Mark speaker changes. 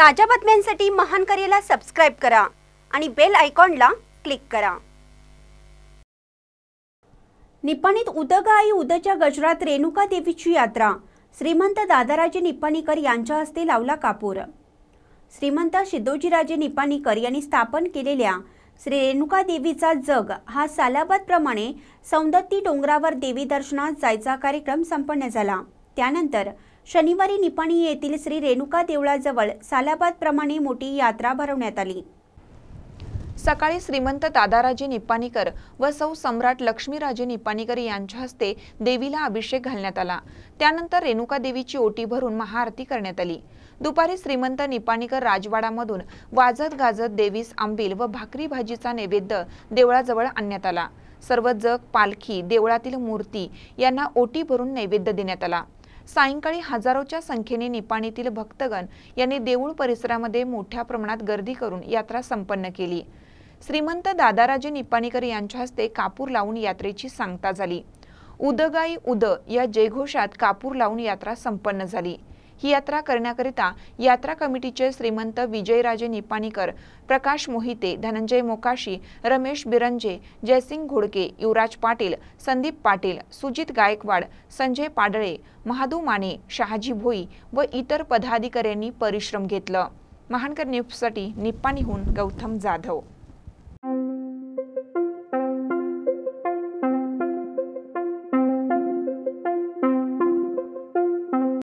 Speaker 1: ताज्या बातम्यांसाठी महान करेला सबस्क्राईब करा आणि बेल आयकॉनला क्लिक करा निपाणीत उदग आई उदच्या गजरात रेणुका देवीची यात्रा श्रीमंत दादाराजे निपाणीकर यांच्या हस्ते लावला कापूर श्रीमंत सिद्धोजीराजे निपाणीकर यांनी स्थापन केलेल्या श्री रेणुका देवीचा जग हा सालाबादप्रमाणे सौंदत्ती डोंगरावर देवी दर्शनात जायचा कार्यक्रम संपन्न झाला त्यानंतर शनिवारी निपाणी येथील श्री रेणुका देवळाजवळ सालाबादप्रमाणे मोठी यात्रा भरवण्यात आली सकाळी
Speaker 2: श्रीमंत दादाराजे निपाणीकर व सौ सम्राट लक्ष्मीराजे निपाणीकर यांच्या हस्ते देवीला अभिषेक घालण्यात आला त्यानंतर रेणुका देवीची ओटी भरून महाआरती करण्यात आली दुपारी श्रीमंत निपाणीकर राजवाडामधून वाजत गाजत देवीस आंबील व भाकरी भाजीचा नैवेद्य देवळाजवळ आणण्यात आला सर्व जग पालखी देवळातील मूर्ती यांना ओटी भरून नैवेद्य देण्यात आला सायंकाळी हजारोच्या संख्येने निपाणीतील भक्तगण यांनी देऊळ परिसरामध्ये मोठ्या प्रमाणात गर्दी करून यात्रा संपन्न केली श्रीमंत दादाराजे निपाणीकर यांच्या हस्ते कापूर लावून यात्रेची सांगता झाली उदगाई उद या जयघोषात कापूर लावून यात्रा संपन्न झाली ही यात्रा करण्याकरिता यात्रा कमिटीचे श्रीमंत विजयराजे निपाणीकर प्रकाश मोहिते धनंजय मोकाशी रमेश बिरंजे जयसिंग घोडके युवराज पाटील संदीप पाटील सुजित गायकवाड संजय पाडळे महादू माने शहाजी भोई व इतर पदाधिकाऱ्यांनी परिश्रम घेतलं महानकर न्यूजसाठी निप्पाणीहून गौतम जाधव